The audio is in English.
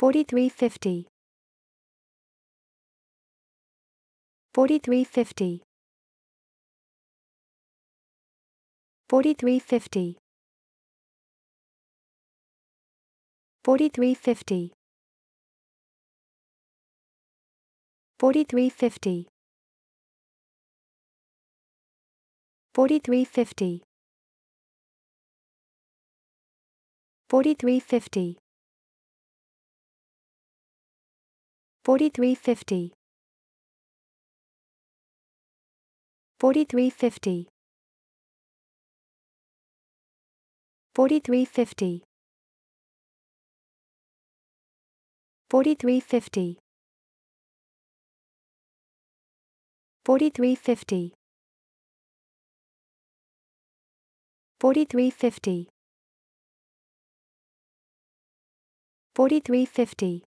4350 4350 4350 4350 4350 4350 4350 4350 4350 4350 4350 4350 4350 4350